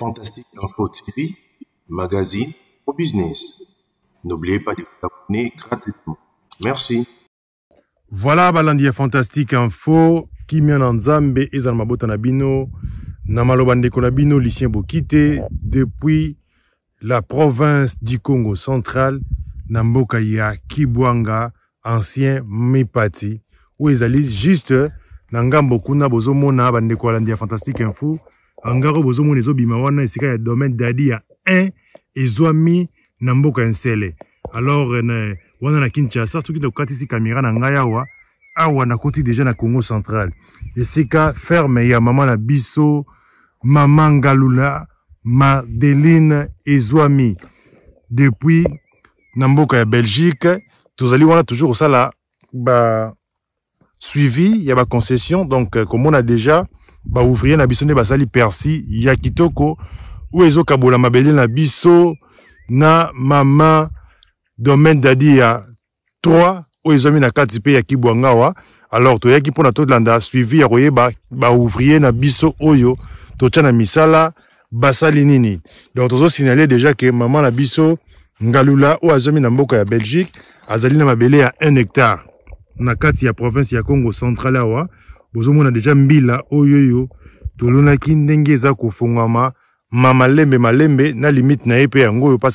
Fantastique Info TV, magazine au business. N'oubliez pas de vous abonner gratuitement. Merci. Voilà Balandia Fantastique Info, Kimian Nanzambe, Ezal Mabotanabino, Namalo Namalo Konabino, Lucien Bokite, depuis la province du Congo central, Nambokaya Kibwanga, ancien Mipati, où Ezali juste, Nangambo Kuna Bozomona, Balandia Fantastique Info, angaro bozomona bima wana esika ya domaine dadi ya 1 ezwami na mboka nsele alors euh, na, wana na kinshasa soki nakokatisi kamera na wa. awa na koti deja na congo central esika ferme ya mama na biso mama ngalula madeline ezwami depuis na mboka ya belgique tozali wana toujours y a ya concession. donc comme euh, on a déjà ouvrier na biso nde basali persi yakitoko kitoko oyo ezokabola mabele na biso na mama domaine dadi ya 3 mina ezwami na kati alors ya kibwangawa alors toyaki mpona tolanda suivi ya koyeba ouvrier na biso oyo tochana na misala basali nini donc signaler déjà que maman na biso ngalula oyo mina na mboka ya belgique azali na mabele ya 1 hectare na kati ya province ya congo central awa bozomona déjà mbila oyo ndenge kufungama malembe malembe na limite na epe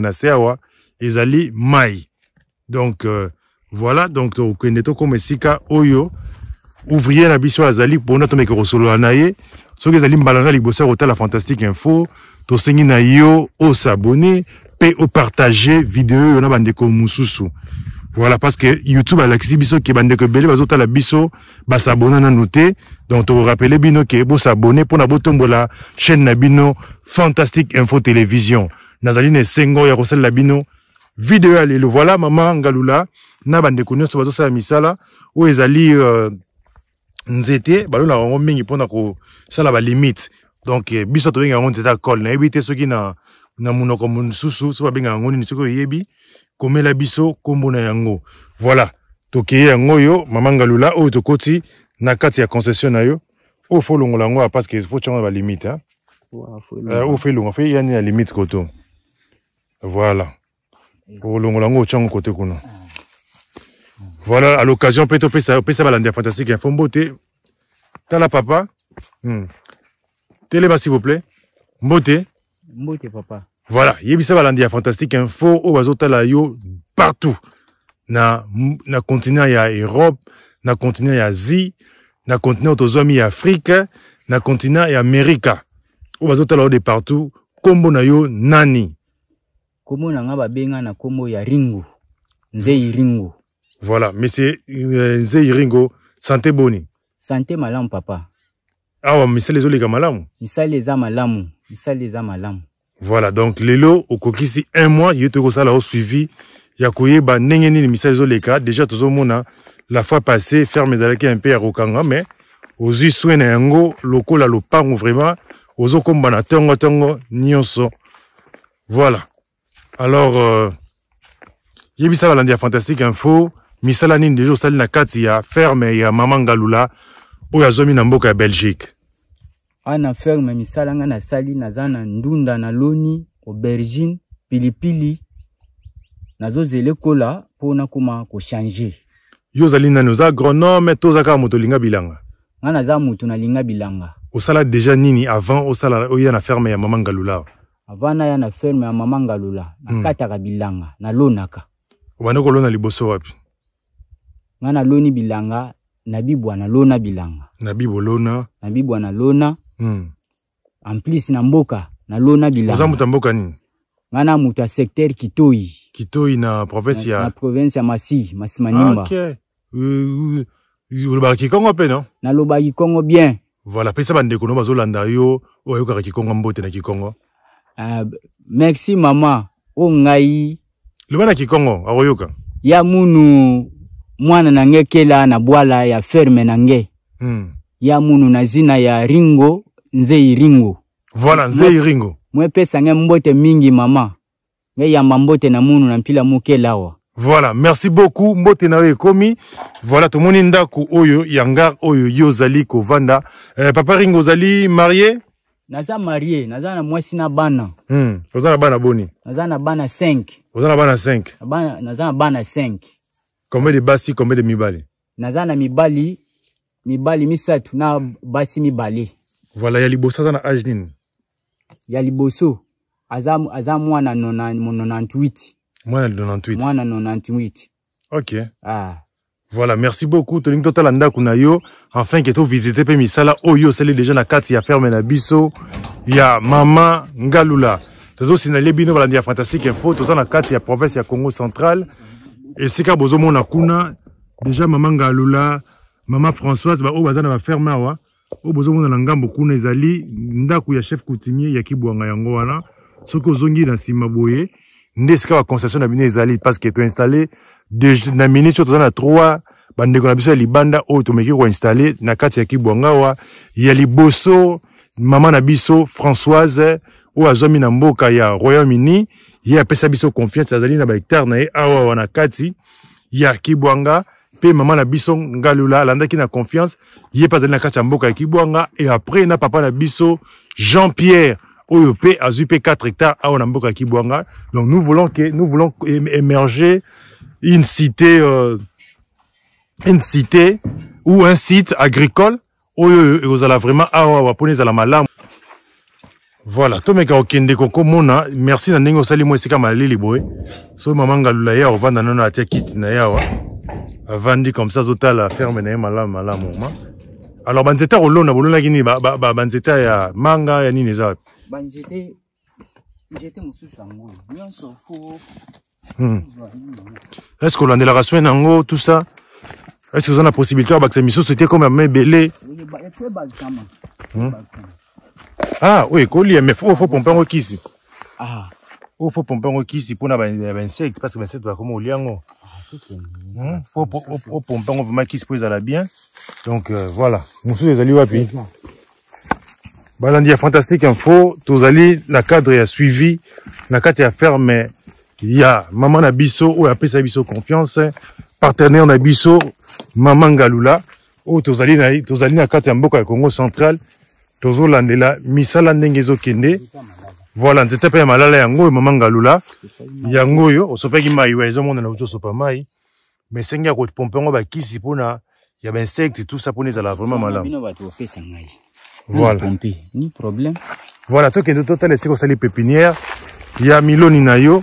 na ezali mai donc euh, voilà donc tokende oyo ouvrier na biso azali to meko solo na ye ezali fantastique info vous na yo video voilà, parce que YouTube a l'accès biso qui bande que belle bazota la biso, ba s'abonner Donc, vous rappelez que vous s'abonner pour na botombola chaîne na Fantastique Info Télévision. Nazaline Sengo ya Rosel Labino. Vidéo allez le voilà, maman Ngalula. Na bande konyo so bazosa misala. Ou ezali, euh, nzete, balo pona ko sala ba limite. Donc, euh, biso Na na, na so ba komela biso kombo na yango voilà tokeye yango oyo mama ngalula oyo tokoti na kati ya concession na yo oyo fo longola yango ah, parce que fo tiango na balimite hein. eh, oyo fo elonga fo eya na limite koto voilà olongola yango otiango kote kuna voilà à l'occasion mpe topesa balandi ya fantastique ya hein. fombo te tala papa hmm. telema s'il vous plaît mbote mbote papa voilà, yebisa Valandia Fantastique Info oyo yo partout na, na continent ya Europe, na continent ya Asie, na continent oyo ya Afrique, na continent ya Amerika oyo yo de partout kombo na yo nani kombo na nga babenga na kombo ya ringo nzei ringo voilà monsieur euh, ringo santé boni santé malamu papa Ah, misala ezoleka malamu misala eza malamu misala eza malamu voilà, donc lelo okokisi un mois ça tokosala osuivi ya koyeba ndenge nini misala leka. déjà tozomona la fois passée ferme ezalaki un peu ya kokanga mais ozwi soin local yango lokola ou vraiment ozokomba na tengo tengo nyonso voilà alors euh, yebisa balandi ya fantastique info misala nini deja osali na katia, ferme ya mamangalula, ngalula oyo azomi na belgique awa na ferme misala ngai nasali naza na ndunda na loni aubergine pilipili nazozela ekola mpo nakóma kochange yo ozali nani oza agronome to oza kaka moto olinga bilanga ngai naza moto nalinga bilanga osala deja nini avant osala oya na ferme ya mama ngalula avant naya na ferme ya mama ngalula nakataka hmm. bilanga nalonaka obanda kolona liboso wapi ngai naloni bilanga na bibwa nalona bilanga na bibwa olona na bibwa nalona mm. en plus na mboka na lo na bilangaoza moto ya mboka nini ngai na moto ya secteur kitoi kitoi na province ya na province ya masi masi manimba okay. Euh, olobaka kikongo mpe no nalobaka kikongo bien voilà pesa bandeko no bazolanda yo oyo ayokaka kikongo mbote na kikongo uh, merci mama oyo ngai loba na kikongo akoyoka ya munu mwana na nge kela na bwala ya ferme na nge mm. ya munu na zina ya ringo nzei ringo voilà nzei ringo mue pesa ngai mbote mingi mama ngai yamba mbote na munu na mpila mokela awa voilà merci beaucoup mbote na yo ekomi voilà tomoni ndako oyo ya ngare oyo ye ozali kovanda eh, papa ringo ozali marie naza marie naza na mwasi na bana mm. oza na bana boni naza na bana 5 oza na bana 5 naza na bana 5 combien de basi combien de mibali naza na mibali mibali misatu na hmm. basi mibale voilà ya liboso na age nini ya liboso aza, aza mwana 98 mwana 98 mwana 98 ok ah. voilà merci beaucoup tolingi total, anda kuna yo enfin ke visiter mpe misala oyo osali deja na kati ya ferme na biso ya mama ngalula tozosinalie bino balandi fantastique info toza na kati ya province ya congo central Et esika bozomona kuna déjà mama ngalula mama françoise baoyo baza na baferme awa oyo bozomona na ngambo kuna ezali ndako ya chef coutimier ya kibwanga yango wana soki ozongi na nsima boye nde esika baconcession na bino ezali parceke toinstalle na minute oyo toza na 3 bandeko na biso ya libanda oyo tomeki koinstalle na kati ya kibwanga awa ya liboso mama na biso françoise oyo azwami na mboka ya royaume-uni ye apesa biso confiance azali na bahectare na ye awa awa na kati ya kibwanga mpe maman na biso ngalula alandaki na confiance yé pas azali na kati mboka ya kibwanga et après na papa na biso jean pierre oyo mpe azwi 4 hectares à na mboka kibwanga donc nous voulons, que, nous voulons émerger une cité euh, une cité ou un site agricole oyo allez vraiment awa waponi la malamu voilà tomeka kokende kokomona merci na ndenge osali mwa esika malili boy. so mama ngalula ye akovanda nano atya kiti na ya, awa avandi comme ça azotala ferme na ye malamu malamu ma alors banzete ya kolona bolonaki nini banzete ya manga ya nini eza wapi banzete nzete mosusu yango nyonso fo hmm. est ce kolandelaka soin yango tout ça est ce oza na possibilité ya bakisa misusu ete komi yama ebele ah oyo ekolia mais fo pompa yango kisi ah. oyo fo pompe yango kisi mpona bainsecte parce que bainsecte bakoma au yango fo opompe yango vraimen kisi mpo ezala bien donc euh, voilà les alliés bah, il y a fantastique info alliés, la cadre est suivi La kati est ferme ya maman na ou oyo apesa biso confiance partenaire na biso mama ngalula alliés, tous alliés, tozali na kati ya mboka ya congo central tozolandela misala ndenge kende. voilà nzete mpe ya malala yango oyo mama ngalula yango oyo osopaki mai wa ezomonana uti osopa mai ma esengi ya kopompe yango bakisi mpona ya bainsecte tout ça mpona ezala vraiment malamu voilà tokende totala esika osali pépinière ya miloni na yo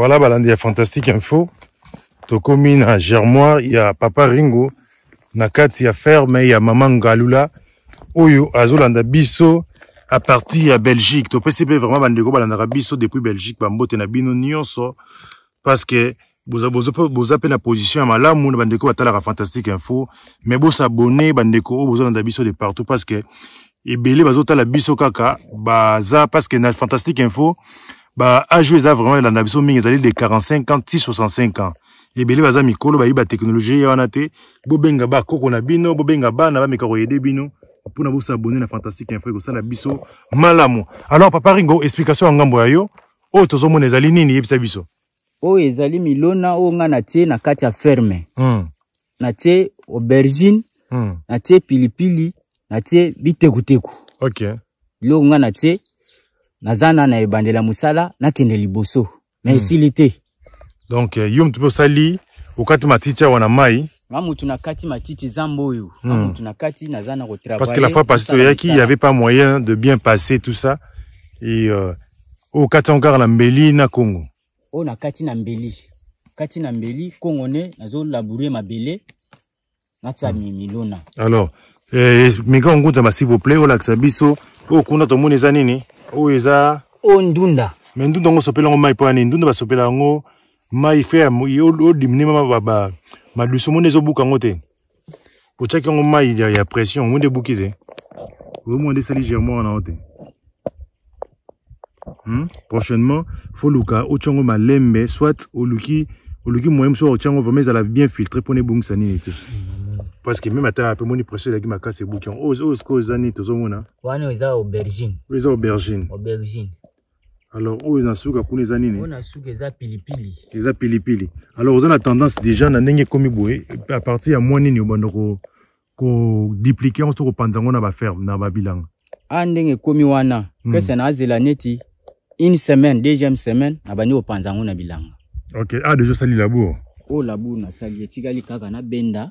voilà balandi ya fantastique info tokomi na germoire ya papa ringo na kati ya ferme ya mama ngalula oyo azolanda biso à partir ya belgique topesi mpe vraiment bandeko balandaka biso depuis belgique bambote na bino nyonso parce que boza mpe na position ya malamu na bandeko batalaka fantastique info mais bosabone bandeko oyo bozolanda biso de partout parce que ebele bazotala biso kaka baza parce que na fantastique info baage eza vraiment elanda biso mingi ezali de 45 ans ti 65 ans ebele baza mikolo bayiba teknologie ye wana te bobenga bakoko na bino bobenga bana bameka koyede bino mpona bosabone na fantastique info ekosala biso malamu alors papa ringo explication ya ngambo ya yo oyo tozomona ezali nini yebisa biso oyo ezali milona oyo ngai natie na kati ya ferme mm. natie aubergine mm. natie pilipili natie bitekuteku okay. biloko ngai natie naza na na musala na nakende liboso hmm. eh, na esili te donc yo motu mpe osali okati matiti na mai nga motu kati matiti zambo oyo nga hmm. na kati naza na Parce que la fois passée, il y avait pas moyen de bien passer tout ça et euh, oyo encore la na mbeli na kongo oh, na kati na mbeli kati na mbeli kongo nde ma mabele natia mm. milona alors eh, eh mikango ma s'il vous plaît olakisa biso oyo kuna tomoni za nini oyo eza oyo ndunda me ndunda yango osopela yango mai mpo ya nini ndunda basopela yango mai fe odimine ma madusu monde ezobuka yango te otyaki yango mai ya pression monde ebuki te oyomonde esali germain wana yango te hmm? prochainement fo luka otya yango malembe soit oluki oluki moyeme so otya yango vraimen ezala bien filtré mpona ebongisa nini te même parceke meme ata pemoni pression elaki makasi ebuki ose ose eza nini tozomona wana eza aubergine oyo eza aubergine aubergine alors oyo na suka kuna eza nini oyo na suka eza pilipili eza pilipili alors on a tendance déjà hmm. na ndenge ekomi boye à partir à mwa nini obanda koduplike yango to kopanza yango na baferme na babilanga a ndenge ekomi wana kese naazela neti une semaine deuxième semaine nabandi kopanza yango na bilanga ok a ah, déjà osali labour oyo labour nasali etikali kaka na benda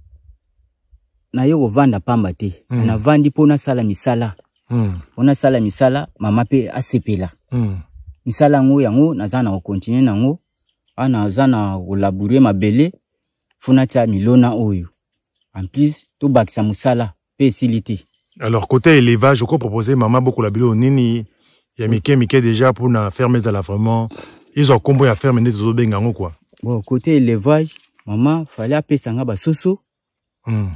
na naye a pamba te mm. vandi pona sala misala hmm. mpona sala sala misala mama pe asepela mm. misala yango yango naza na kokontinue nango ana ah, zana na ma mabele funa tia milona oyo en plus bak sa musala esili alors côté élevage okopropose mama la biloko nini ya mike mike déjà mpona ferme la vraiment ont combo ya ferme zo benga ngo quoi bon côté élevage mama sanga ba soso mm.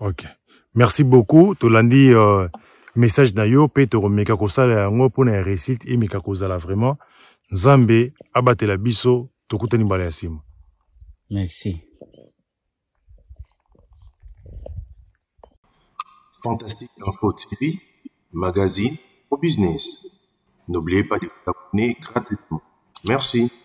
Ok. Merci beaucoup. Tolandi, euh, message d'ailleurs, Petro Mekakosala yango pour une réussite et la vraiment. Nzambe, abatela biso, une bala ya sima. Merci. Fantastique Info TV, magazine au business. N'oubliez pas de vous abonner gratuitement. Merci.